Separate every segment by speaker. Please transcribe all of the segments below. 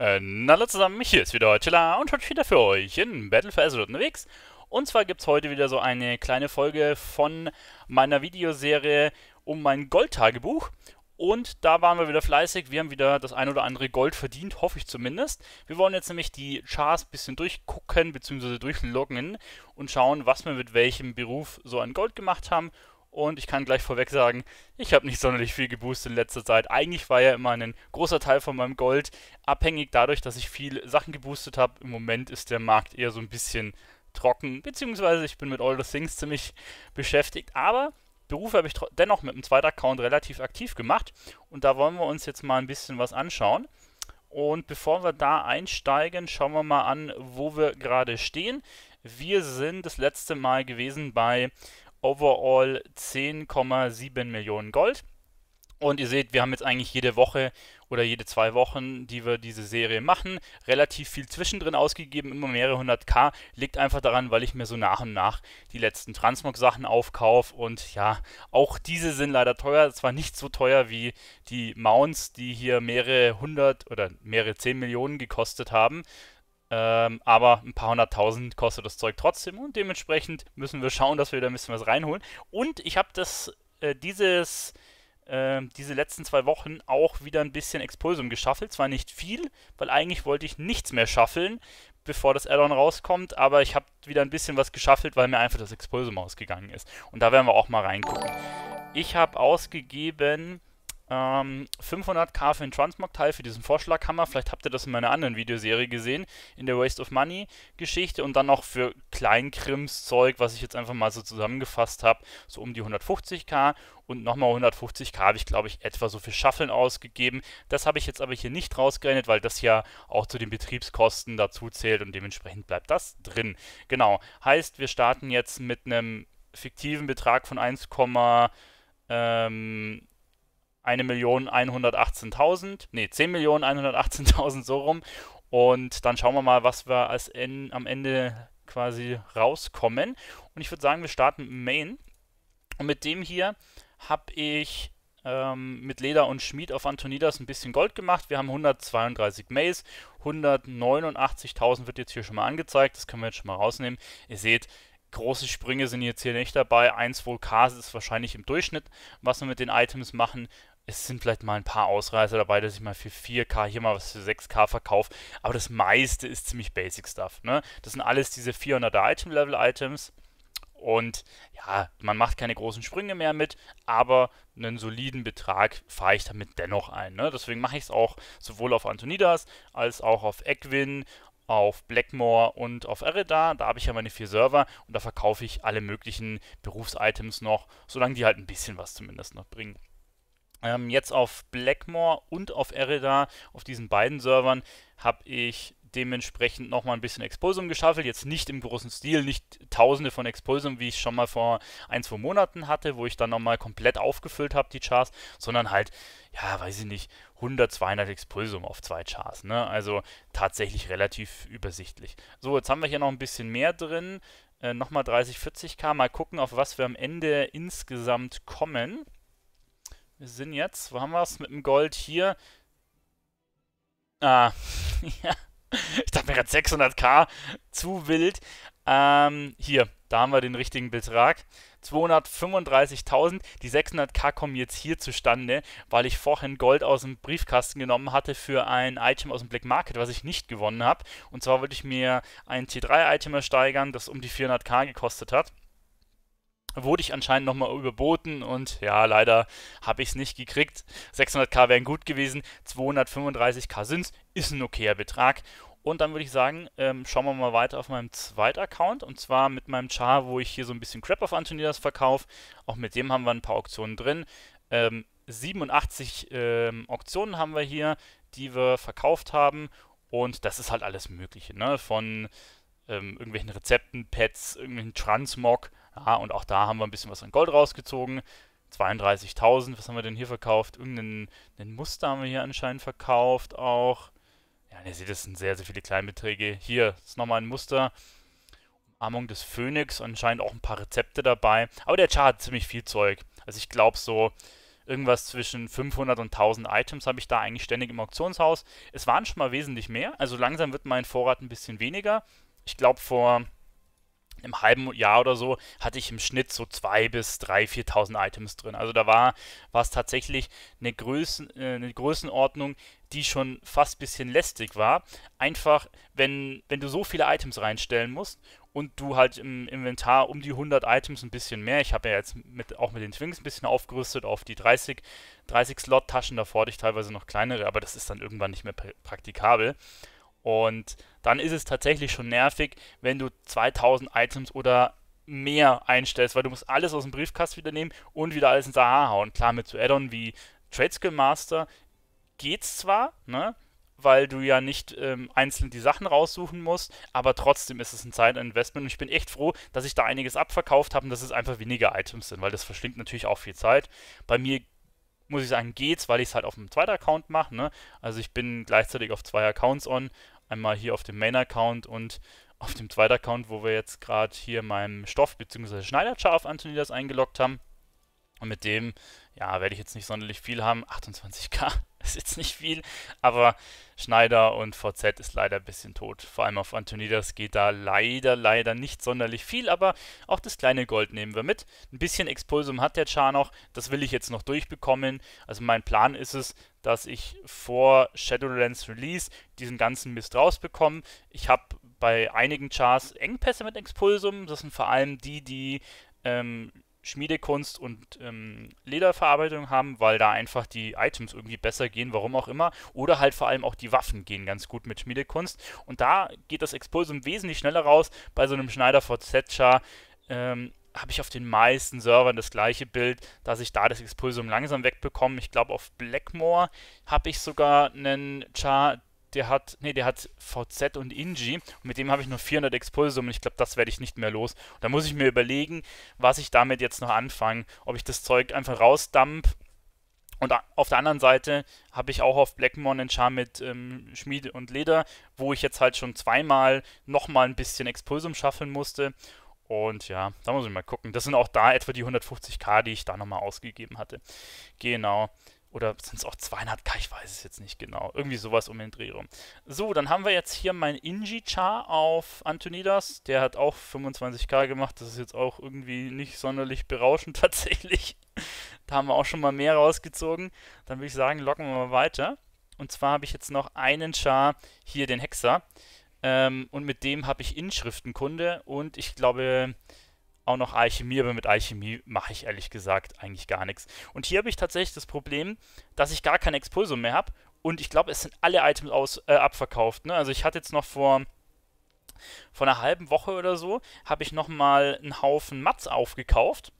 Speaker 1: Äh, na hallo zusammen, hier ist wieder Chilla und heute wieder für euch in Battle for Azeroth unterwegs. Und zwar gibt es heute wieder so eine kleine Folge von meiner Videoserie um mein Goldtagebuch. Und da waren wir wieder fleißig, wir haben wieder das ein oder andere Gold verdient, hoffe ich zumindest. Wir wollen jetzt nämlich die Chars ein bisschen durchgucken bzw. durchloggen und schauen, was wir mit welchem Beruf so an Gold gemacht haben und ich kann gleich vorweg sagen, ich habe nicht sonderlich viel geboostet in letzter Zeit. Eigentlich war ja immer ein großer Teil von meinem Gold abhängig dadurch, dass ich viel Sachen geboostet habe. Im Moment ist der Markt eher so ein bisschen trocken, beziehungsweise ich bin mit All the Things ziemlich beschäftigt. Aber Berufe habe ich dennoch mit einem zweiten Account relativ aktiv gemacht. Und da wollen wir uns jetzt mal ein bisschen was anschauen. Und bevor wir da einsteigen, schauen wir mal an, wo wir gerade stehen. Wir sind das letzte Mal gewesen bei overall 10,7 Millionen Gold. Und ihr seht, wir haben jetzt eigentlich jede Woche oder jede zwei Wochen, die wir diese Serie machen, relativ viel zwischendrin ausgegeben, immer mehrere hundert K. Liegt einfach daran, weil ich mir so nach und nach die letzten Transmog-Sachen aufkaufe. Und ja, auch diese sind leider teuer. Zwar nicht so teuer wie die Mounts, die hier mehrere hundert oder mehrere zehn Millionen gekostet haben. Ähm, aber ein paar hunderttausend kostet das Zeug trotzdem und dementsprechend müssen wir schauen, dass wir da ein bisschen was reinholen. Und ich habe das, äh, dieses, äh, diese letzten zwei Wochen auch wieder ein bisschen Expulsum geschaffelt. Zwar nicht viel, weil eigentlich wollte ich nichts mehr schaffeln, bevor das Addon rauskommt, aber ich habe wieder ein bisschen was geschaffelt, weil mir einfach das Expulsum ausgegangen ist. Und da werden wir auch mal reingucken. Ich habe ausgegeben ähm, 500k für den Transmog-Teil, für diesen Vorschlaghammer. Vielleicht habt ihr das in meiner anderen Videoserie gesehen, in der Waste of Money-Geschichte. Und dann noch für Kleinkrims zeug was ich jetzt einfach mal so zusammengefasst habe, so um die 150k. Und nochmal 150k habe ich, glaube ich, etwa so für Shuffeln ausgegeben. Das habe ich jetzt aber hier nicht rausgerechnet, weil das ja auch zu den Betriebskosten dazu zählt und dementsprechend bleibt das drin. Genau, heißt, wir starten jetzt mit einem fiktiven Betrag von 1, ähm, 1.118.000, nee, 10.118.000 so rum. Und dann schauen wir mal, was wir als in, am Ende quasi rauskommen. Und ich würde sagen, wir starten im Main. Und mit dem hier habe ich ähm, mit Leder und Schmied auf Antonidas ein bisschen Gold gemacht. Wir haben 132 Maze, 189.000 wird jetzt hier schon mal angezeigt. Das können wir jetzt schon mal rausnehmen. Ihr seht, große Sprünge sind jetzt hier nicht dabei. 1 Vulkas ist wahrscheinlich im Durchschnitt, was wir mit den Items machen es sind vielleicht mal ein paar Ausreißer dabei, dass ich mal für 4K hier mal was für 6K verkaufe, aber das meiste ist ziemlich Basic Stuff. Ne? Das sind alles diese 400er Item Level Items und ja, man macht keine großen Sprünge mehr mit, aber einen soliden Betrag fahre ich damit dennoch ein. Ne? Deswegen mache ich es auch sowohl auf Antonidas als auch auf Equin, auf Blackmore und auf Eredar. Da habe ich ja meine vier Server und da verkaufe ich alle möglichen Berufsitems noch, solange die halt ein bisschen was zumindest noch bringen. Ähm, jetzt auf Blackmore und auf Eredar, auf diesen beiden Servern, habe ich dementsprechend nochmal ein bisschen Expulsum geschaffelt. Jetzt nicht im großen Stil, nicht tausende von Expulsum, wie ich schon mal vor ein, zwei Monaten hatte, wo ich dann nochmal komplett aufgefüllt habe, die Chars, sondern halt, ja, weiß ich nicht, 100, 200 Expulsum auf zwei Chars. Ne? Also tatsächlich relativ übersichtlich. So, jetzt haben wir hier noch ein bisschen mehr drin. Äh, nochmal 30, 40k. Mal gucken, auf was wir am Ende insgesamt kommen. Wir sind jetzt, wo haben wir es? Mit dem Gold hier. Ah, ja. Ich dachte mir gerade 600k, zu wild. Ähm, hier, da haben wir den richtigen Betrag. 235.000. Die 600k kommen jetzt hier zustande, weil ich vorhin Gold aus dem Briefkasten genommen hatte für ein Item aus dem Black Market, was ich nicht gewonnen habe. Und zwar wollte ich mir ein T3-Item ersteigern, das um die 400k gekostet hat wurde ich anscheinend nochmal überboten und ja, leider habe ich es nicht gekriegt. 600k wären gut gewesen, 235k sind es, ist ein okayer Betrag. Und dann würde ich sagen, ähm, schauen wir mal weiter auf meinem zweiten Account und zwar mit meinem Char, wo ich hier so ein bisschen Crap of Antonidas verkaufe. Auch mit dem haben wir ein paar Auktionen drin. Ähm, 87 ähm, Auktionen haben wir hier, die wir verkauft haben und das ist halt alles Mögliche, ne? Von ähm, irgendwelchen Rezepten, Pets, irgendwelchen Transmog, ja, ah, und auch da haben wir ein bisschen was an Gold rausgezogen. 32.000, was haben wir denn hier verkauft? Irgendein ein Muster haben wir hier anscheinend verkauft auch. Ja, ihr seht, das sind sehr, sehr viele Kleinbeträge. Hier ist nochmal ein Muster. Umarmung des Phönix, anscheinend auch ein paar Rezepte dabei. Aber der Char hat ziemlich viel Zeug. Also ich glaube so irgendwas zwischen 500 und 1000 Items habe ich da eigentlich ständig im Auktionshaus. Es waren schon mal wesentlich mehr. Also langsam wird mein Vorrat ein bisschen weniger. Ich glaube vor im halben Jahr oder so hatte ich im Schnitt so 2.000 bis 3.000, 4.000 Items drin. Also da war, war es tatsächlich eine, Größen, äh, eine Größenordnung, die schon fast ein bisschen lästig war. Einfach, wenn, wenn du so viele Items reinstellen musst und du halt im Inventar um die 100 Items ein bisschen mehr, ich habe ja jetzt mit, auch mit den Twinks ein bisschen aufgerüstet auf die 30, 30 Slot-Taschen, davor hatte ich teilweise noch kleinere, aber das ist dann irgendwann nicht mehr praktikabel. Und dann ist es tatsächlich schon nervig, wenn du 2000 Items oder mehr einstellst, weil du musst alles aus dem Briefkasten wieder nehmen und wieder alles ins AHA hauen. Klar, mit so Add-on wie Trade Skill Master geht's zwar, ne? weil du ja nicht ähm, einzeln die Sachen raussuchen musst, aber trotzdem ist es ein Zeitinvestment und ich bin echt froh, dass ich da einiges abverkauft habe und dass es einfach weniger Items sind, weil das verschlingt natürlich auch viel Zeit. Bei mir muss ich sagen, geht's, weil ich es halt auf dem zweiten Account mache. Ne? Also ich bin gleichzeitig auf zwei Accounts on. Einmal hier auf dem Main-Account und auf dem zweiten Account, wo wir jetzt gerade hier meinem Stoff bzw. Schneiderchar auf Antonidas eingeloggt haben. Und mit dem, ja, werde ich jetzt nicht sonderlich viel haben. 28k ist jetzt nicht viel, aber Schneider und VZ ist leider ein bisschen tot. Vor allem auf Antonidas geht da leider, leider nicht sonderlich viel, aber auch das kleine Gold nehmen wir mit. Ein bisschen Expulsum hat der Char noch, das will ich jetzt noch durchbekommen. Also mein Plan ist es, dass ich vor Shadowlands Release diesen ganzen Mist rausbekomme. Ich habe bei einigen Chars Engpässe mit Expulsum, das sind vor allem die, die ähm, Schmiedekunst und ähm, Lederverarbeitung haben, weil da einfach die Items irgendwie besser gehen, warum auch immer. Oder halt vor allem auch die Waffen gehen ganz gut mit Schmiedekunst. Und da geht das Expulsum wesentlich schneller raus. Bei so einem Schneider Forzetcha ähm, habe ich auf den meisten Servern das gleiche Bild, dass ich da das Expulsum langsam wegbekomme. Ich glaube, auf Blackmore habe ich sogar einen Char, der hat, nee, der hat VZ und Inji und mit dem habe ich nur 400 Expulsum und ich glaube, das werde ich nicht mehr los. Und da muss ich mir überlegen, was ich damit jetzt noch anfange, ob ich das Zeug einfach rausdump und auf der anderen Seite habe ich auch auf Blackmon einen Char mit ähm, Schmiede und Leder, wo ich jetzt halt schon zweimal nochmal ein bisschen Expulsum schaffen musste. Und ja, da muss ich mal gucken. Das sind auch da etwa die 150k, die ich da nochmal ausgegeben hatte. Genau. Oder sind es auch 200 K? Ich weiß es jetzt nicht genau. Irgendwie sowas um den Dreh rum. So, dann haben wir jetzt hier mein Inji Char auf Antonidas. Der hat auch 25k gemacht. Das ist jetzt auch irgendwie nicht sonderlich berauschend tatsächlich. da haben wir auch schon mal mehr rausgezogen. Dann würde ich sagen, locken wir mal weiter. Und zwar habe ich jetzt noch einen Char, hier den Hexer. Ähm, und mit dem habe ich Inschriftenkunde. Und ich glaube, auch noch Alchemie, aber mit Alchemie mache ich ehrlich gesagt eigentlich gar nichts. Und hier habe ich tatsächlich das Problem, dass ich gar kein Expulsum mehr habe und ich glaube, es sind alle Items aus, äh, abverkauft. Ne? Also ich hatte jetzt noch vor, vor einer halben Woche oder so, habe ich nochmal einen Haufen Mats aufgekauft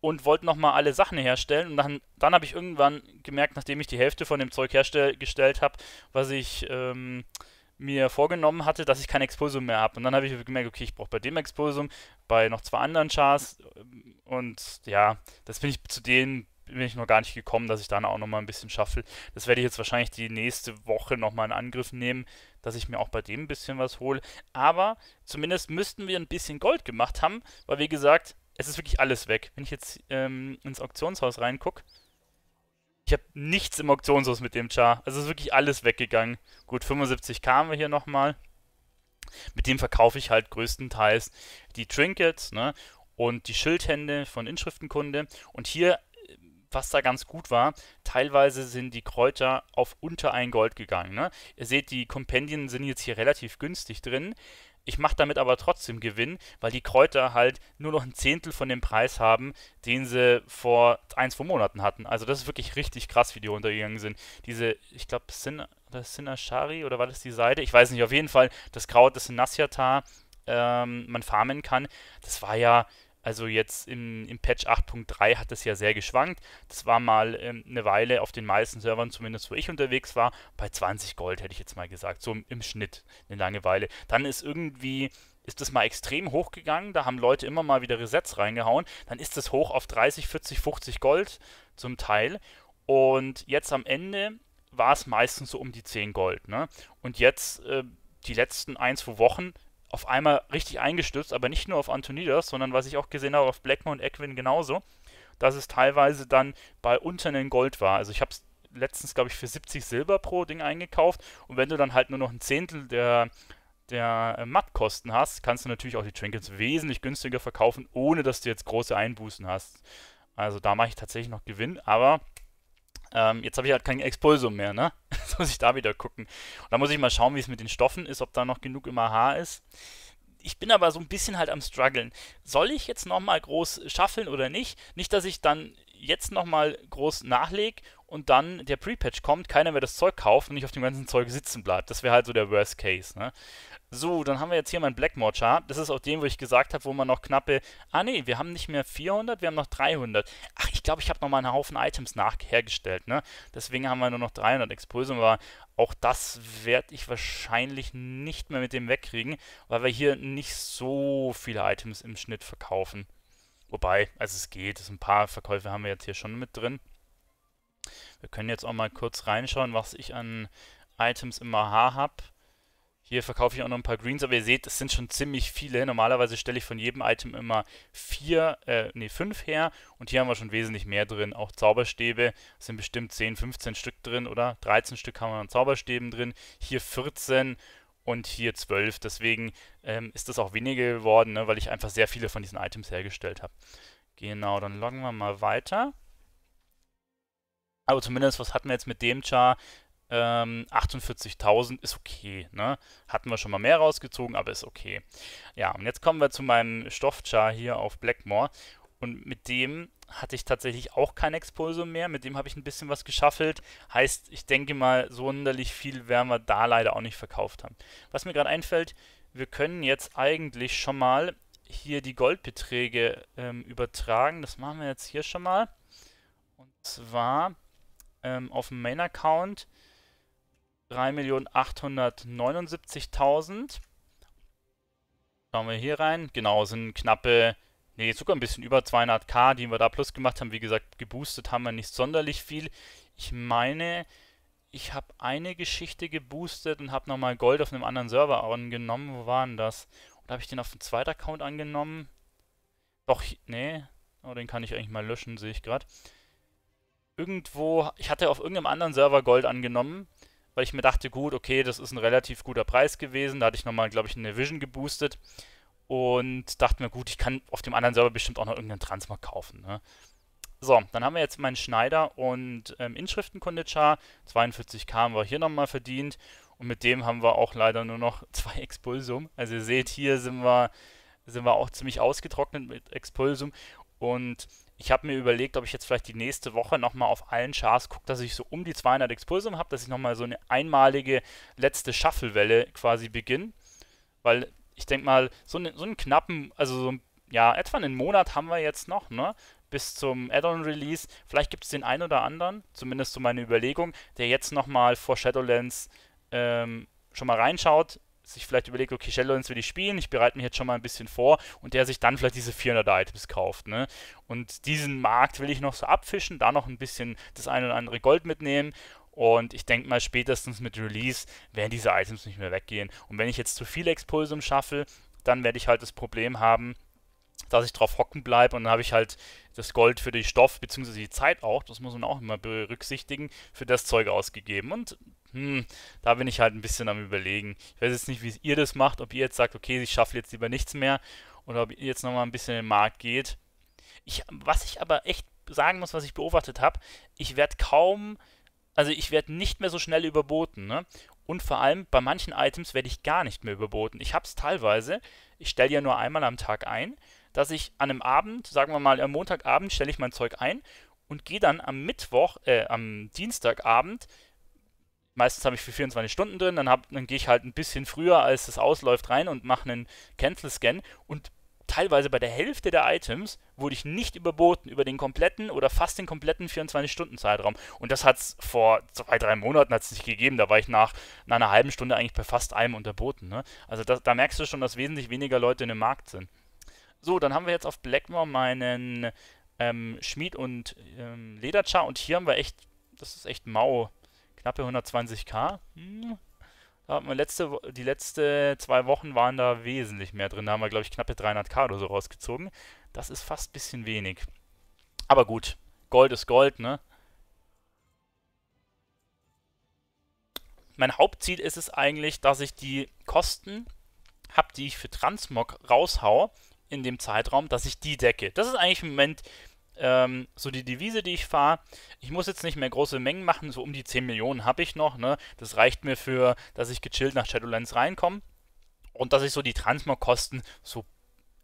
Speaker 1: und wollte nochmal alle Sachen herstellen. Und dann, dann habe ich irgendwann gemerkt, nachdem ich die Hälfte von dem Zeug hergestellt habe, was ich... Ähm, mir vorgenommen hatte, dass ich kein Exposum mehr habe. Und dann habe ich gemerkt, okay, ich brauche bei dem Exposum, bei noch zwei anderen Chars und ja, das bin ich zu denen bin ich noch gar nicht gekommen, dass ich dann auch nochmal ein bisschen schaffe. Das werde ich jetzt wahrscheinlich die nächste Woche nochmal in Angriff nehmen, dass ich mir auch bei dem ein bisschen was hole. Aber zumindest müssten wir ein bisschen Gold gemacht haben, weil wie gesagt, es ist wirklich alles weg. Wenn ich jetzt ähm, ins Auktionshaus reingucke, ich habe nichts im Auktionshaus mit dem Char. Also ist wirklich alles weggegangen. Gut, 75 kamen wir hier nochmal. Mit dem verkaufe ich halt größtenteils die Trinkets ne, und die Schildhände von Inschriftenkunde. Und hier, was da ganz gut war, teilweise sind die Kräuter auf unter ein Gold gegangen. Ne. Ihr seht, die Kompendien sind jetzt hier relativ günstig drin. Ich mache damit aber trotzdem Gewinn, weil die Kräuter halt nur noch ein Zehntel von dem Preis haben, den sie vor ein, zwei Monaten hatten. Also das ist wirklich richtig krass, wie die runtergegangen sind. Diese, ich glaube, Sin, Sinashari oder war das die Seite? Ich weiß nicht, auf jeden Fall das Kraut, das in Nasyata ähm, man farmen kann, das war ja also jetzt im, im Patch 8.3 hat es ja sehr geschwankt. Das war mal ähm, eine Weile auf den meisten Servern, zumindest wo ich unterwegs war, bei 20 Gold hätte ich jetzt mal gesagt, so im, im Schnitt eine lange Weile. Dann ist irgendwie ist das mal extrem hochgegangen, da haben Leute immer mal wieder Resets reingehauen, dann ist das hoch auf 30, 40, 50 Gold zum Teil und jetzt am Ende war es meistens so um die 10 Gold, ne? Und jetzt äh, die letzten ein, zwei Wochen auf einmal richtig eingestürzt, aber nicht nur auf Antonidas, sondern was ich auch gesehen habe, auf Blackmore und Equin genauso, dass es teilweise dann bei unter den Gold war. Also ich habe es letztens, glaube ich, für 70 Silber pro Ding eingekauft und wenn du dann halt nur noch ein Zehntel der, der äh, Mattkosten hast, kannst du natürlich auch die Trinkets wesentlich günstiger verkaufen, ohne dass du jetzt große Einbußen hast. Also da mache ich tatsächlich noch Gewinn, aber ähm, jetzt habe ich halt kein Expulsum mehr, ne? Jetzt muss ich da wieder gucken. Und da muss ich mal schauen, wie es mit den Stoffen ist, ob da noch genug im AH ist. Ich bin aber so ein bisschen halt am struggeln. Soll ich jetzt nochmal groß schaffeln oder nicht? Nicht, dass ich dann jetzt nochmal groß nachlege und dann der Pre-Patch kommt, keiner mehr das Zeug kauft und nicht auf dem ganzen Zeug sitzen bleibt. Das wäre halt so der Worst Case. Ne? So, dann haben wir jetzt hier meinen Blackmore-Chart. Das ist auch dem, wo ich gesagt habe, wo man noch knappe... Ah nee, wir haben nicht mehr 400, wir haben noch 300. Ach, ich glaube, ich habe nochmal einen Haufen Items nachhergestellt. Ne? Deswegen haben wir nur noch 300 Expulsum, aber auch das werde ich wahrscheinlich nicht mehr mit dem wegkriegen, weil wir hier nicht so viele Items im Schnitt verkaufen. Wobei, also es geht. Ein paar Verkäufe haben wir jetzt hier schon mit drin. Wir können jetzt auch mal kurz reinschauen, was ich an Items im AHA habe. Hier verkaufe ich auch noch ein paar Greens, aber ihr seht, es sind schon ziemlich viele. Normalerweise stelle ich von jedem Item immer vier, äh, nee, fünf her. Und hier haben wir schon wesentlich mehr drin. Auch Zauberstäbe sind bestimmt 10, 15 Stück drin, oder? 13 Stück haben wir an Zauberstäben drin. Hier 14 und hier 12. Deswegen ähm, ist das auch weniger geworden, ne, weil ich einfach sehr viele von diesen Items hergestellt habe. Genau, dann loggen wir mal weiter. Aber zumindest, was hatten wir jetzt mit dem Char? Ähm, 48.000 ist okay. Ne? Hatten wir schon mal mehr rausgezogen, aber ist okay. Ja, und jetzt kommen wir zu meinem Stoffchar hier auf Blackmore. Und mit dem hatte ich tatsächlich auch kein Expulsum mehr. Mit dem habe ich ein bisschen was geschaffelt. Heißt, ich denke mal, so wunderlich viel werden wir da leider auch nicht verkauft haben. Was mir gerade einfällt, wir können jetzt eigentlich schon mal hier die Goldbeträge ähm, übertragen. Das machen wir jetzt hier schon mal. Und zwar ähm, auf dem Main-Account 3.879.000. Schauen wir hier rein. Genau, sind knappe nee, sogar ein bisschen über 200k, die wir da plus gemacht haben. Wie gesagt, geboostet haben wir nicht sonderlich viel. Ich meine, ich habe eine Geschichte geboostet und habe nochmal Gold auf einem anderen Server angenommen. Wo war denn das? Oder habe ich den auf dem zweiten Account angenommen? Doch, nee. Oh, den kann ich eigentlich mal löschen, sehe ich gerade. Irgendwo, ich hatte auf irgendeinem anderen Server Gold angenommen, weil ich mir dachte, gut, okay, das ist ein relativ guter Preis gewesen. Da hatte ich nochmal, glaube ich, eine Vision geboostet und dachte mir, gut, ich kann auf dem anderen Server bestimmt auch noch irgendeinen Transfer kaufen. Ne? So, dann haben wir jetzt meinen Schneider und ähm, Inschriftenkunde-Char. 42k haben wir hier nochmal verdient. Und mit dem haben wir auch leider nur noch zwei Expulsum. Also ihr seht, hier sind wir, sind wir auch ziemlich ausgetrocknet mit Expulsum. Und ich habe mir überlegt, ob ich jetzt vielleicht die nächste Woche nochmal auf allen Chars gucke, dass ich so um die 200 Expulsum habe, dass ich nochmal so eine einmalige letzte Shuffle-Welle quasi beginne. Weil ich denke mal, so, ne, so einen knappen, also so, ja, etwa einen Monat haben wir jetzt noch, ne? Bis zum Add-on-Release. Vielleicht gibt es den einen oder anderen, zumindest so meine Überlegung, der jetzt nochmal vor Shadowlands ähm, schon mal reinschaut, sich vielleicht überlegt, okay, Shadowlands will ich spielen, ich bereite mich jetzt schon mal ein bisschen vor und der sich dann vielleicht diese 400 Items kauft, ne? Und diesen Markt will ich noch so abfischen, da noch ein bisschen das eine oder andere Gold mitnehmen und ich denke mal, spätestens mit Release werden diese Items nicht mehr weggehen. Und wenn ich jetzt zu viel Expulsum schaffe, dann werde ich halt das Problem haben, dass ich drauf hocken bleibe und dann habe ich halt das Gold für den Stoff, beziehungsweise die Zeit auch, das muss man auch immer berücksichtigen, für das Zeug ausgegeben. Und hm, da bin ich halt ein bisschen am überlegen. Ich weiß jetzt nicht, wie ihr das macht, ob ihr jetzt sagt, okay, ich schaffe jetzt lieber nichts mehr oder ob ihr jetzt nochmal ein bisschen in den Markt geht. Ich, was ich aber echt sagen muss, was ich beobachtet habe, ich werde kaum also ich werde nicht mehr so schnell überboten. Ne? Und vor allem bei manchen Items werde ich gar nicht mehr überboten. Ich habe es teilweise, ich stelle ja nur einmal am Tag ein, dass ich an einem Abend, sagen wir mal am Montagabend, stelle ich mein Zeug ein und gehe dann am Mittwoch, äh, am Dienstagabend, meistens habe ich für 24 Stunden drin, dann, dann gehe ich halt ein bisschen früher, als es ausläuft, rein und mache einen Cancel-Scan und teilweise bei der Hälfte der Items wurde ich nicht überboten über den kompletten oder fast den kompletten 24-Stunden-Zeitraum. Und das hat es vor zwei, drei Monaten hat's nicht gegeben. Da war ich nach, nach einer halben Stunde eigentlich bei fast allem unterboten. Ne? Also das, da merkst du schon, dass wesentlich weniger Leute in dem Markt sind. So, dann haben wir jetzt auf Blackmore meinen ähm, Schmied und ähm, Lederchar und hier haben wir echt, das ist echt mau. Knappe 120k. Hm, hat man letzte, die letzten zwei Wochen waren da wesentlich mehr drin. Da haben wir, glaube ich, knappe 300k oder so rausgezogen. Das ist fast ein bisschen wenig. Aber gut, Gold ist Gold, ne? Mein Hauptziel ist es eigentlich, dass ich die Kosten habe, die ich für Transmog raushau, in dem Zeitraum, dass ich die decke. Das ist eigentlich im Moment ähm, so die Devise, die ich fahre, ich muss jetzt nicht mehr große Mengen machen, so um die 10 Millionen habe ich noch, ne? Das reicht mir für, dass ich gechillt nach Shadowlands reinkomme und dass ich so die Transmog-Kosten so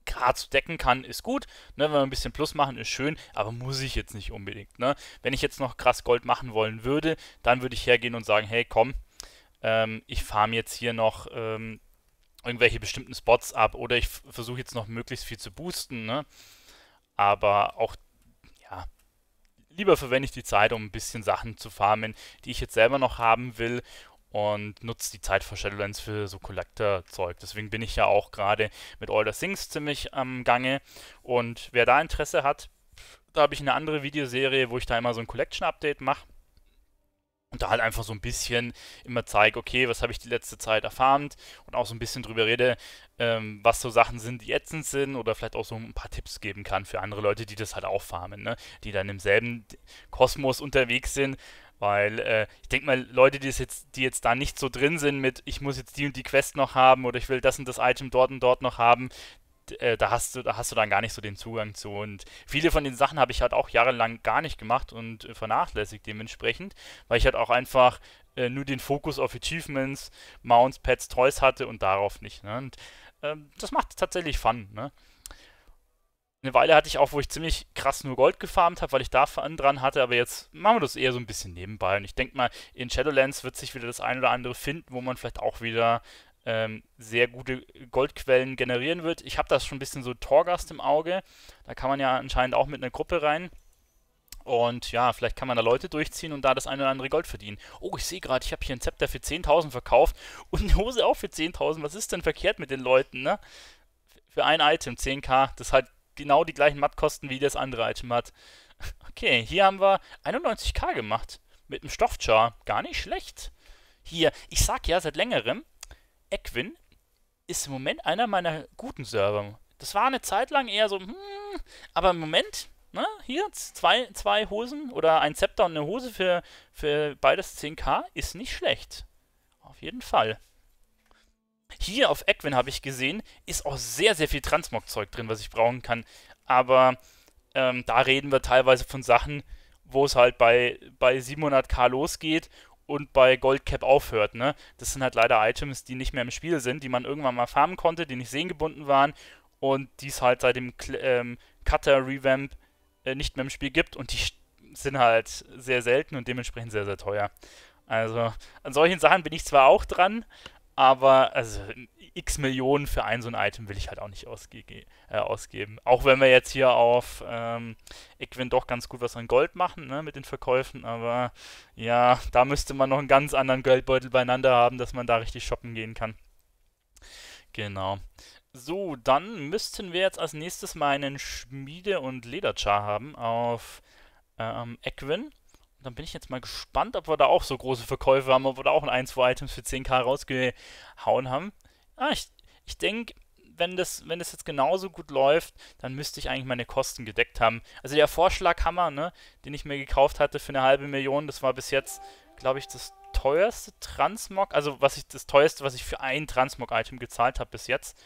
Speaker 1: gerade zu decken kann, ist gut. Ne, wenn wir ein bisschen Plus machen, ist schön, aber muss ich jetzt nicht unbedingt. Ne? Wenn ich jetzt noch krass Gold machen wollen würde, dann würde ich hergehen und sagen, hey, komm, ähm, ich farm jetzt hier noch ähm, irgendwelche bestimmten Spots ab oder ich versuche jetzt noch möglichst viel zu boosten. Ne? Aber auch lieber verwende ich die Zeit, um ein bisschen Sachen zu farmen, die ich jetzt selber noch haben will und nutze die Zeit für Shadowlands für so Collector-Zeug. Deswegen bin ich ja auch gerade mit All the Things ziemlich am Gange und wer da Interesse hat, da habe ich eine andere Videoserie, wo ich da immer so ein Collection-Update mache und da halt einfach so ein bisschen immer zeige, okay, was habe ich die letzte Zeit erfahren und auch so ein bisschen drüber rede, ähm, was so Sachen sind, die ätzend sind oder vielleicht auch so ein paar Tipps geben kann für andere Leute, die das halt auch farmen, ne? die dann im selben Kosmos unterwegs sind. Weil äh, ich denke mal, Leute, die, jetzt, die jetzt da nicht so drin sind mit, ich muss jetzt die und die Quest noch haben oder ich will das und das Item dort und dort noch haben, äh, da hast du, da hast du dann gar nicht so den Zugang zu. Und viele von den Sachen habe ich halt auch jahrelang gar nicht gemacht und äh, vernachlässigt dementsprechend, weil ich halt auch einfach äh, nur den Fokus auf Achievements, Mounts, Pets, Toys hatte und darauf nicht. Ne? Und ähm, das macht tatsächlich Fun, ne? Eine Weile hatte ich auch, wo ich ziemlich krass nur Gold gefarmt habe, weil ich da dran hatte, aber jetzt machen wir das eher so ein bisschen nebenbei. Und ich denke mal, in Shadowlands wird sich wieder das ein oder andere finden, wo man vielleicht auch wieder ähm, sehr gute Goldquellen generieren wird. Ich habe das schon ein bisschen so Torgast im Auge. Da kann man ja anscheinend auch mit einer Gruppe rein. Und ja, vielleicht kann man da Leute durchziehen und da das eine oder andere Gold verdienen. Oh, ich sehe gerade, ich habe hier einen Zepter für 10.000 verkauft und eine Hose auch für 10.000. Was ist denn verkehrt mit den Leuten, ne? Für ein Item 10k, das hat genau die gleichen Mattkosten wie das andere Item hat. Okay, hier haben wir 91k gemacht. Mit einem Stoffchar. Gar nicht schlecht. Hier, ich sag ja seit längerem, Equin ist im Moment einer meiner guten Server. Das war eine Zeit lang eher so, hm, aber im Moment, ne, hier zwei, zwei Hosen oder ein Zepter und eine Hose für, für beides 10k ist nicht schlecht. Auf jeden Fall. Hier auf Equin habe ich gesehen, ist auch sehr, sehr viel Transmog-Zeug drin, was ich brauchen kann. Aber ähm, da reden wir teilweise von Sachen, wo es halt bei, bei 700k losgeht und bei Goldcap aufhört. Ne? Das sind halt leider Items, die nicht mehr im Spiel sind, die man irgendwann mal farmen konnte, die nicht sehengebunden waren und die es halt seit dem ähm, Cutter-Revamp äh, nicht mehr im Spiel gibt und die sind halt sehr selten und dementsprechend sehr, sehr teuer. Also an solchen Sachen bin ich zwar auch dran, aber also x Millionen für ein so ein Item will ich halt auch nicht ausge äh, ausgeben. Auch wenn wir jetzt hier auf ähm, Equin doch ganz gut was an Gold machen ne, mit den Verkäufen, aber ja, da müsste man noch einen ganz anderen Geldbeutel beieinander haben, dass man da richtig shoppen gehen kann. Genau. So, dann müssten wir jetzt als nächstes mal einen Schmiede- und Lederchar haben auf ähm, Equin dann bin ich jetzt mal gespannt, ob wir da auch so große Verkäufe haben, ob wir da auch ein, zwei Items für 10k rausgehauen haben ah, ich, ich denke, wenn das, wenn das jetzt genauso gut läuft, dann müsste ich eigentlich meine Kosten gedeckt haben. Also der Vorschlag Hammer, ne, den ich mir gekauft hatte für eine halbe Million, das war bis jetzt, glaube ich, das teuerste Transmog, also was ich das teuerste, was ich für ein Transmog-Item gezahlt habe bis jetzt.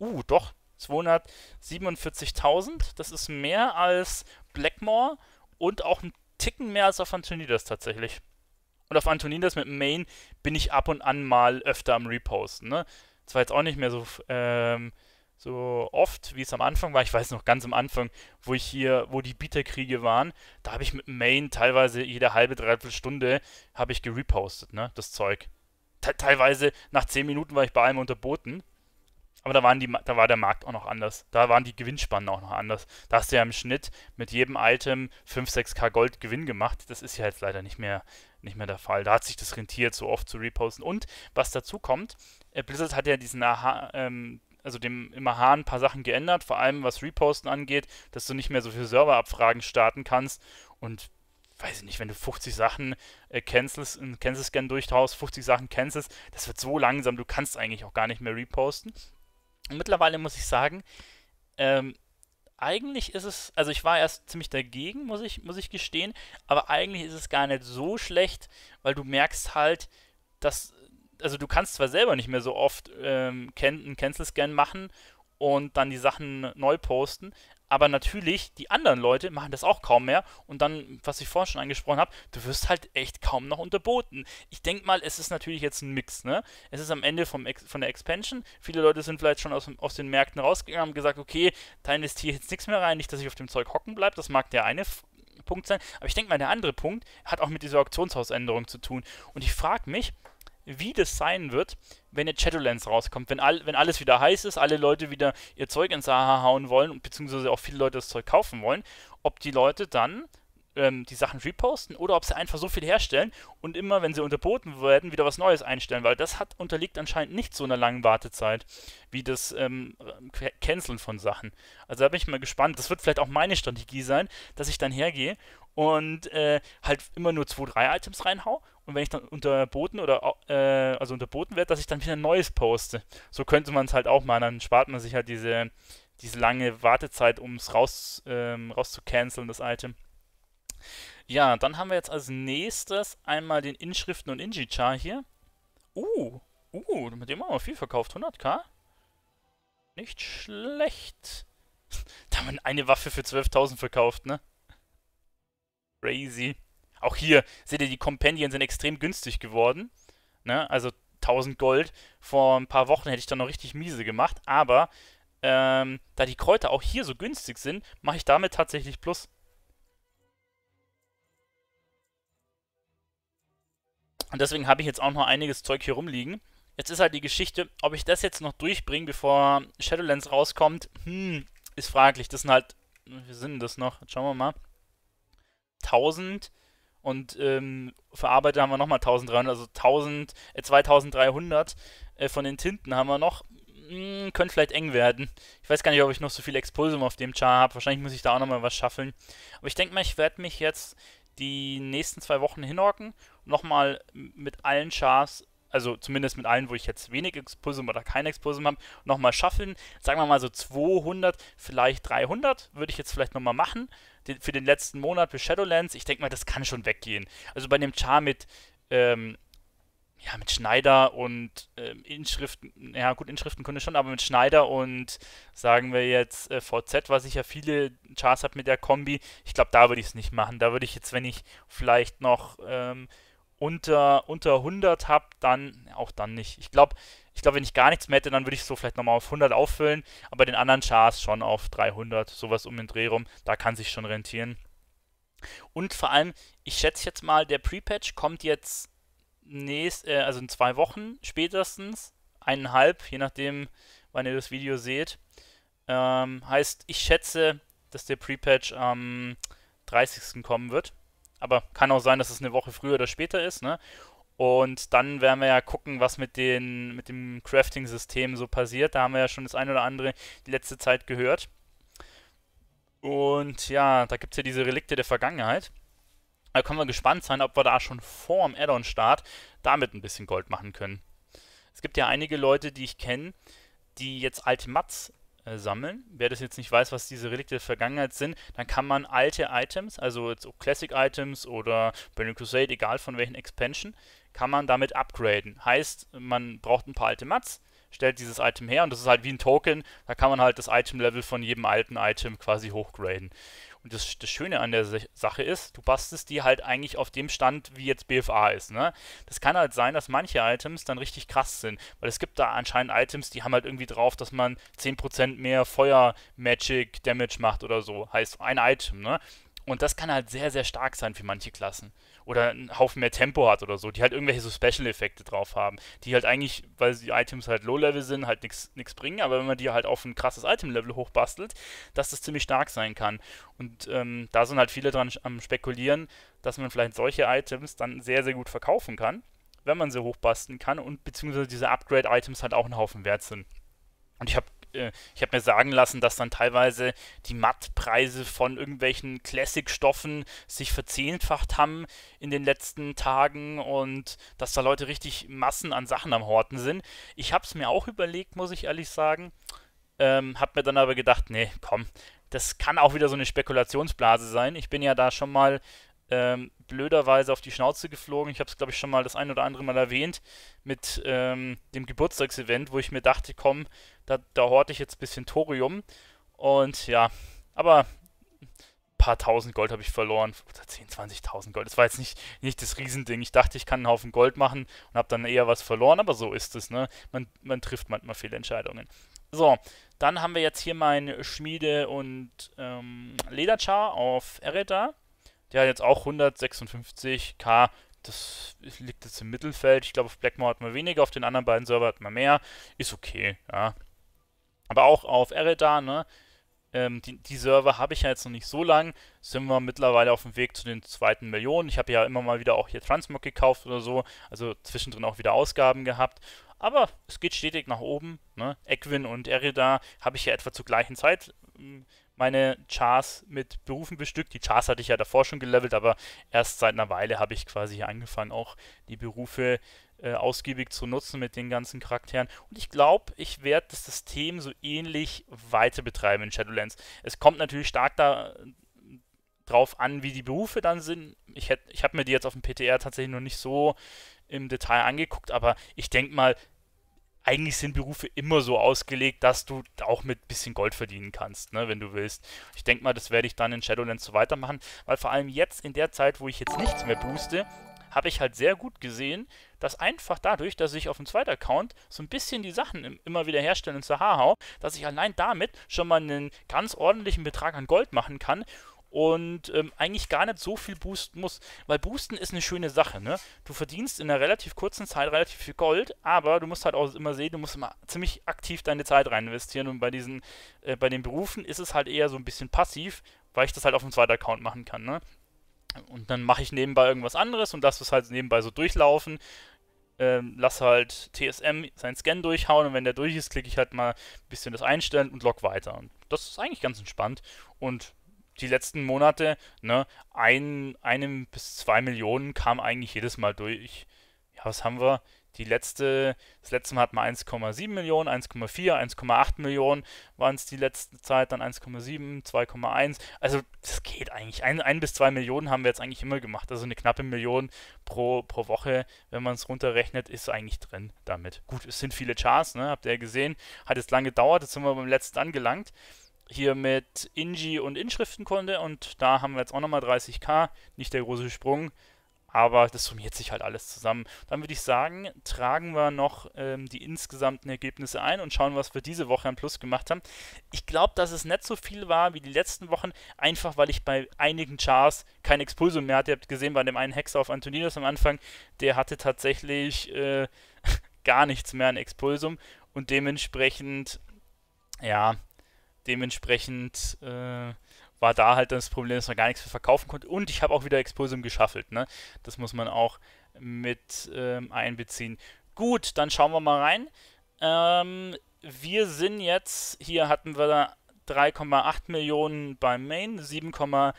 Speaker 1: Uh, doch, 247.000, das ist mehr als Blackmore und auch ein Ticken mehr als auf Antonidas tatsächlich. Und auf Antonidas mit Main bin ich ab und an mal öfter am Reposten, ne? zwar jetzt auch nicht mehr so, ähm, so oft, wie es am Anfang war. Ich weiß noch ganz am Anfang, wo ich hier, wo die Bieterkriege waren, da habe ich mit Main teilweise jede halbe, dreiviertel Stunde habe ich gerepostet, ne, das Zeug. teilweise nach 10 Minuten war ich bei allem unterboten. Aber da, waren die, da war der Markt auch noch anders. Da waren die Gewinnspannen auch noch anders. Da hast du ja im Schnitt mit jedem Item 5, 6k Gold Gewinn gemacht. Das ist ja jetzt leider nicht mehr, nicht mehr der Fall. Da hat sich das rentiert, so oft zu reposten. Und was dazu kommt, äh, Blizzard hat ja diesen Aha, ähm, also dem im AHA ein paar Sachen geändert, vor allem was Reposten angeht, dass du nicht mehr so viele Serverabfragen starten kannst. Und weiß ich nicht, wenn du 50 Sachen äh, cancelst, einen Cancel-Scan durchtaust, 50 Sachen cancelst, das wird so langsam, du kannst eigentlich auch gar nicht mehr reposten mittlerweile muss ich sagen, ähm, eigentlich ist es, also ich war erst ziemlich dagegen, muss ich, muss ich gestehen, aber eigentlich ist es gar nicht so schlecht, weil du merkst halt, dass, also du kannst zwar selber nicht mehr so oft ähm, einen Cancel-Scan machen und dann die Sachen neu posten, aber natürlich, die anderen Leute machen das auch kaum mehr. Und dann, was ich vorhin schon angesprochen habe, du wirst halt echt kaum noch unterboten. Ich denke mal, es ist natürlich jetzt ein Mix. Ne? Es ist am Ende vom Ex von der Expansion. Viele Leute sind vielleicht schon aus, aus den Märkten rausgegangen und haben gesagt, okay, da investiere ich jetzt nichts mehr rein. Nicht, dass ich auf dem Zeug hocken bleibe. Das mag der eine Punkt sein. Aber ich denke mal, der andere Punkt hat auch mit dieser Auktionshausänderung zu tun. Und ich frage mich, wie das sein wird, wenn jetzt Shadowlands rauskommt. Wenn, all, wenn alles wieder heiß ist, alle Leute wieder ihr Zeug ins Aha hauen wollen, beziehungsweise auch viele Leute das Zeug kaufen wollen, ob die Leute dann ähm, die Sachen reposten oder ob sie einfach so viel herstellen und immer, wenn sie unterboten werden, wieder was Neues einstellen, weil das hat unterliegt anscheinend nicht so einer langen Wartezeit wie das ähm, Canceln von Sachen. Also da bin ich mal gespannt. Das wird vielleicht auch meine Strategie sein, dass ich dann hergehe und äh, halt immer nur zwei, drei Items reinhaue und wenn ich dann unterboten oder äh, also unterboten werde, dass ich dann wieder ein neues poste. So könnte man es halt auch machen, dann spart man sich halt diese, diese lange Wartezeit, um es raus, ähm, rauszucanceln, das Item. Ja, dann haben wir jetzt als nächstes einmal den Inschriften- und Inji-Char hier. Uh, uh, mit dem haben wir viel verkauft, 100k. Nicht schlecht. da haben wir eine Waffe für 12.000 verkauft, ne? Crazy. Auch hier seht ihr, die Kompendien sind extrem günstig geworden. Ne? Also 1000 Gold. Vor ein paar Wochen hätte ich da noch richtig miese gemacht. Aber ähm, da die Kräuter auch hier so günstig sind, mache ich damit tatsächlich Plus. Und deswegen habe ich jetzt auch noch einiges Zeug hier rumliegen. Jetzt ist halt die Geschichte, ob ich das jetzt noch durchbringe, bevor Shadowlands rauskommt, hm, ist fraglich. Das sind halt, wie sind das noch? Jetzt schauen wir mal. 1000, und ähm, verarbeitet haben wir nochmal 1300, also 1000, äh, 2300 äh, von den Tinten haben wir noch. Mh, hm, können vielleicht eng werden. Ich weiß gar nicht, ob ich noch so viel Expulsum auf dem Char habe. Wahrscheinlich muss ich da auch nochmal was schaffeln. Aber ich denke mal, ich werde mich jetzt die nächsten zwei Wochen hinhocken und nochmal mit allen Chars also zumindest mit allen, wo ich jetzt wenig Expulsum oder kein Expulsum habe, nochmal schaffen. Sagen wir mal so 200, vielleicht 300 würde ich jetzt vielleicht nochmal machen den, für den letzten Monat für Shadowlands. Ich denke mal, das kann schon weggehen. Also bei dem Char mit, ähm, ja, mit Schneider und ähm, Inschriften, ja gut, Inschriften könnte schon, aber mit Schneider und sagen wir jetzt äh, VZ, was ich ja viele Chars habe mit der Kombi, ich glaube, da würde ich es nicht machen. Da würde ich jetzt, wenn ich vielleicht noch... Ähm, unter, unter 100 habe, dann auch dann nicht. Ich glaube, ich glaube, wenn ich gar nichts mehr hätte, dann würde ich so vielleicht nochmal auf 100 auffüllen, aber den anderen Chars schon auf 300, sowas um den Dreh rum. Da kann sich schon rentieren. Und vor allem, ich schätze jetzt mal, der Pre-Patch kommt jetzt nächst, äh, also in zwei Wochen spätestens, eineinhalb, je nachdem, wann ihr das Video seht. Ähm, heißt, ich schätze, dass der Pre-Patch am 30. kommen wird aber kann auch sein, dass es eine Woche früher oder später ist, ne? Und dann werden wir ja gucken, was mit, den, mit dem Crafting-System so passiert. Da haben wir ja schon das ein oder andere die letzte Zeit gehört. Und ja, da gibt es ja diese Relikte der Vergangenheit. Da können wir gespannt sein, ob wir da schon vor dem Add-on-Start damit ein bisschen Gold machen können. Es gibt ja einige Leute, die ich kenne, die jetzt alte Mats äh, sammeln. Wer das jetzt nicht weiß, was diese Relikte der Vergangenheit sind, dann kann man alte Items, also jetzt Classic Items oder Burning Crusade, egal von welchen Expansion, kann man damit upgraden. Heißt, man braucht ein paar alte Mats, stellt dieses Item her und das ist halt wie ein Token, da kann man halt das Item-Level von jedem alten Item quasi hochgraden. Und das, das Schöne an der Sache ist, du bastest die halt eigentlich auf dem Stand, wie jetzt BFA ist. Ne? Das kann halt sein, dass manche Items dann richtig krass sind, weil es gibt da anscheinend Items, die haben halt irgendwie drauf, dass man 10% mehr Feuer Magic Damage macht oder so. Heißt ein Item, ne? Und das kann halt sehr, sehr stark sein für manche Klassen. Oder einen Haufen mehr Tempo hat oder so, die halt irgendwelche so Special-Effekte drauf haben, die halt eigentlich, weil die Items halt Low-Level sind, halt nichts bringen, aber wenn man die halt auf ein krasses Item-Level hochbastelt, dass das ziemlich stark sein kann. Und ähm, da sind halt viele dran am Spekulieren, dass man vielleicht solche Items dann sehr, sehr gut verkaufen kann, wenn man sie hochbasteln kann und beziehungsweise diese Upgrade-Items halt auch einen Haufen wert sind. Und ich habe äh, ich habe mir sagen lassen, dass dann teilweise die Mattpreise von irgendwelchen Classic-Stoffen sich verzehnfacht haben in den letzten Tagen und dass da Leute richtig Massen an Sachen am Horten sind. Ich habe es mir auch überlegt, muss ich ehrlich sagen. Ähm, hab mir dann aber gedacht, nee, komm, das kann auch wieder so eine Spekulationsblase sein. Ich bin ja da schon mal ähm, blöderweise auf die Schnauze geflogen. Ich habe es, glaube ich, schon mal das ein oder andere Mal erwähnt mit ähm, dem Geburtstagsevent, wo ich mir dachte, komm, da, da horte ich jetzt ein bisschen Thorium. Und ja, aber ein paar tausend Gold habe ich verloren. Oder 10, 20.000 Gold. Das war jetzt nicht, nicht das Riesending. Ich dachte, ich kann einen Haufen Gold machen und habe dann eher was verloren. Aber so ist es, ne? Man, man trifft manchmal viele Entscheidungen. So, dann haben wir jetzt hier mein Schmiede- und ähm, Lederchar auf Ereta der hat jetzt auch 156k. Das liegt jetzt im Mittelfeld. Ich glaube, auf Blackmore hat man weniger, auf den anderen beiden Server hat man mehr. Ist okay, ja. Aber auch auf Eredar, ne? Ähm, die, die, Server habe ich ja jetzt noch nicht so lang. Sind wir mittlerweile auf dem Weg zu den zweiten Millionen. Ich habe ja immer mal wieder auch hier Transmog gekauft oder so. Also zwischendrin auch wieder Ausgaben gehabt. Aber es geht stetig nach oben. Ne? Equin und Erida habe ich ja etwa zur gleichen Zeit hm, meine Chars mit Berufen bestückt. Die Chars hatte ich ja davor schon gelevelt, aber erst seit einer Weile habe ich quasi angefangen, auch die Berufe äh, ausgiebig zu nutzen mit den ganzen Charakteren. Und ich glaube, ich werde das System so ähnlich weiter betreiben in Shadowlands. Es kommt natürlich stark da, drauf an, wie die Berufe dann sind. Ich, ich habe mir die jetzt auf dem PTR tatsächlich noch nicht so im Detail angeguckt, aber ich denke mal, eigentlich sind Berufe immer so ausgelegt, dass du auch mit bisschen Gold verdienen kannst, ne, wenn du willst. Ich denke mal, das werde ich dann in Shadowlands so weitermachen, weil vor allem jetzt in der Zeit, wo ich jetzt nichts mehr booste, habe ich halt sehr gut gesehen, dass einfach dadurch, dass ich auf dem zweiten Account so ein bisschen die Sachen im, immer wieder herstellen ins Sahara hau, dass ich allein damit schon mal einen ganz ordentlichen Betrag an Gold machen kann und ähm, eigentlich gar nicht so viel boosten muss. Weil boosten ist eine schöne Sache, ne? Du verdienst in einer relativ kurzen Zeit relativ viel Gold, aber du musst halt auch immer sehen, du musst immer ziemlich aktiv deine Zeit rein investieren und bei diesen, äh, bei den Berufen ist es halt eher so ein bisschen passiv, weil ich das halt auf dem zweiten Account machen kann, ne? Und dann mache ich nebenbei irgendwas anderes und lasse es halt nebenbei so durchlaufen. Ähm, lass halt TSM seinen Scan durchhauen und wenn der durch ist, klicke ich halt mal ein bisschen das einstellen und log weiter. Und das ist eigentlich ganz entspannt und die letzten Monate, ne, ein, einem bis zwei Millionen kam eigentlich jedes Mal durch. Ja, was haben wir? Die letzte, das letzte Mal hatten wir 1,7 Millionen, 1,4, 1,8 Millionen waren es die letzte Zeit, dann 1,7, 2,1. Also das geht eigentlich. Ein, ein bis zwei Millionen haben wir jetzt eigentlich immer gemacht. Also eine knappe Million pro, pro Woche, wenn man es runterrechnet, ist eigentlich drin damit. Gut, es sind viele Charts, ne? habt ihr ja gesehen. Hat jetzt lange gedauert, jetzt sind wir beim letzten angelangt hier mit Inji und Inschriftenkunde und da haben wir jetzt auch nochmal 30k, nicht der große Sprung, aber das summiert sich halt alles zusammen. Dann würde ich sagen, tragen wir noch ähm, die insgesamten Ergebnisse ein und schauen, was wir diese Woche an Plus gemacht haben. Ich glaube, dass es nicht so viel war wie die letzten Wochen, einfach weil ich bei einigen Chars kein Expulsum mehr hatte. Ihr habt gesehen, bei dem einen Hexer auf Antoninus am Anfang, der hatte tatsächlich äh, gar nichts mehr an Expulsum und dementsprechend, ja, dementsprechend äh, war da halt das Problem, dass man gar nichts für verkaufen konnte. Und ich habe auch wieder Exposum geschaffelt. Ne? Das muss man auch mit ähm, einbeziehen. Gut, dann schauen wir mal rein. Ähm, wir sind jetzt, hier hatten wir 3,8 Millionen beim Main, 7,3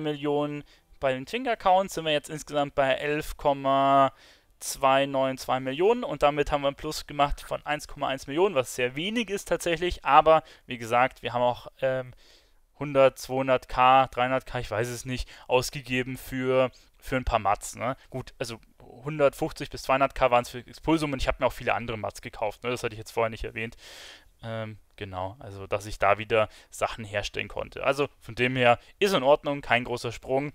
Speaker 1: Millionen bei den Twink-Accounts, sind wir jetzt insgesamt bei 11,5 292 Millionen und damit haben wir einen Plus gemacht von 1,1 Millionen, was sehr wenig ist tatsächlich, aber wie gesagt, wir haben auch ähm, 100, 200k, 300k, ich weiß es nicht, ausgegeben für, für ein paar Mats. Ne? Gut, also 150 bis 200k waren es für Expulsum und ich habe mir auch viele andere Mats gekauft, ne? das hatte ich jetzt vorher nicht erwähnt. Ähm, genau, also dass ich da wieder Sachen herstellen konnte. Also von dem her ist in Ordnung, kein großer Sprung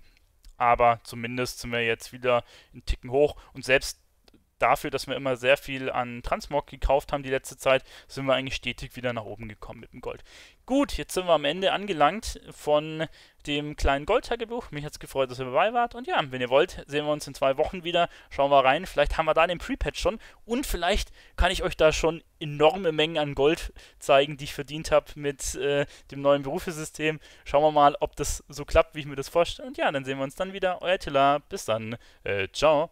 Speaker 1: aber zumindest sind wir jetzt wieder einen Ticken hoch und selbst dafür, dass wir immer sehr viel an Transmog gekauft haben die letzte Zeit, sind wir eigentlich stetig wieder nach oben gekommen mit dem Gold. Gut, jetzt sind wir am Ende angelangt von dem kleinen Goldtagebuch. Mich hat es gefreut, dass ihr dabei wart. Und ja, wenn ihr wollt, sehen wir uns in zwei Wochen wieder. Schauen wir rein. Vielleicht haben wir da den Pre-Patch schon. Und vielleicht kann ich euch da schon enorme Mengen an Gold zeigen, die ich verdient habe mit äh, dem neuen Berufesystem. Schauen wir mal, ob das so klappt, wie ich mir das vorstelle. Und ja, dann sehen wir uns dann wieder. Euer Tilla. Bis dann. Äh, ciao.